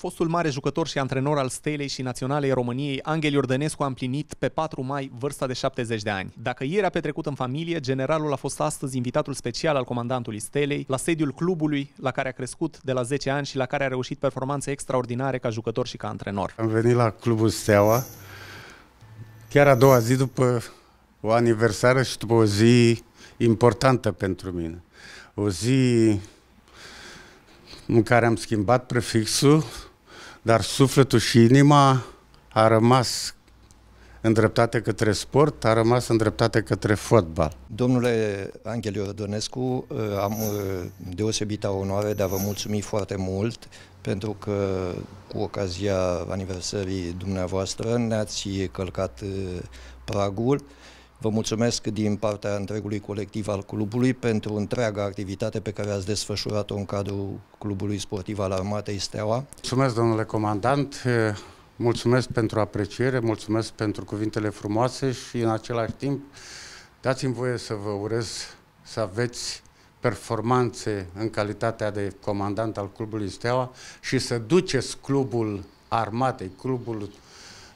Fostul mare jucător și antrenor al Stelei și Naționalei României, Angel Iordănescu a împlinit pe 4 mai vârsta de 70 de ani. Dacă ieri a petrecut în familie, generalul a fost astăzi invitatul special al comandantului Stelei, la sediul clubului la care a crescut de la 10 ani și la care a reușit performanțe extraordinare ca jucător și ca antrenor. Am venit la clubul Steaua chiar a doua zi după o aniversară și după o zi importantă pentru mine. O zi în care am schimbat prefixul dar sufletul și inima a rămas îndreptate către sport, a rămas îndreptate către fotbal. Domnule Angel Iordănescu, uh, am uh, deosebită onoare de a vă mulțumi foarte mult pentru că cu ocazia aniversării dumneavoastră ne-ați călcat uh, pragul Vă mulțumesc din partea întregului colectiv al clubului pentru întreaga activitate pe care ați desfășurat-o în cadrul Clubului Sportiv al Armatei Steaua. Mulțumesc, domnule comandant, mulțumesc pentru apreciere, mulțumesc pentru cuvintele frumoase și în același timp dați-mi voie să vă urez să aveți performanțe în calitatea de comandant al clubului Steaua și să duceți clubul armatei, clubul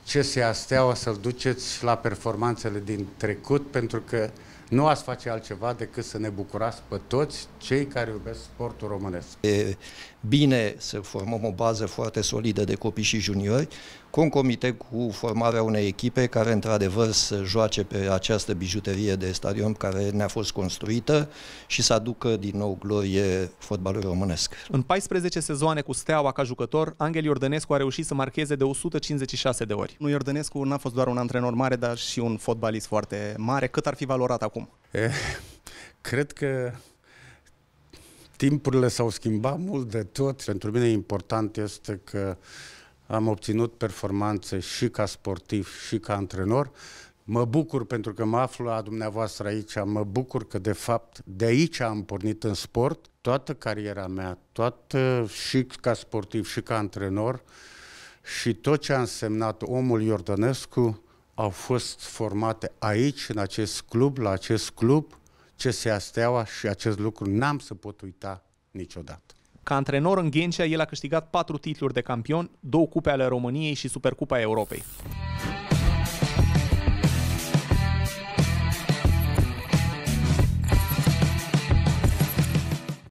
ce se asteaua să-l duceți la performanțele din trecut, pentru că nu ați face altceva decât să ne bucurați pe toți cei care iubesc sportul românesc. E bine să formăm o bază foarte solidă de copii și juniori, concomite cu formarea unei echipe care într-adevăr să joace pe această bijuterie de stadion care ne-a fost construită și să aducă din nou glorie fotbalului românesc. În 14 sezoane cu Steaua ca jucător, Angel Iordănescu a reușit să marcheze de 156 de ori jucători. Nu Iordănescu n-a fost doar un antrenor mare, dar și un fotbalist foarte mare. Cât ar fi valorat acum? E, cred că timpurile s-au schimbat mult de tot. Pentru mine important este că am obținut performanțe și ca sportiv și ca antrenor. Mă bucur pentru că mă aflu la dumneavoastră aici, mă bucur că de fapt de aici am pornit în sport toată cariera mea, toată și ca sportiv și ca antrenor și tot ce a însemnat omul Iordănescu au fost formate aici, în acest club, la acest club, ce se asteaua și acest lucru n-am să pot uita niciodată. Ca antrenor în Ghencea, el a câștigat patru titluri de campion, două cupe ale României și Supercupa Europei.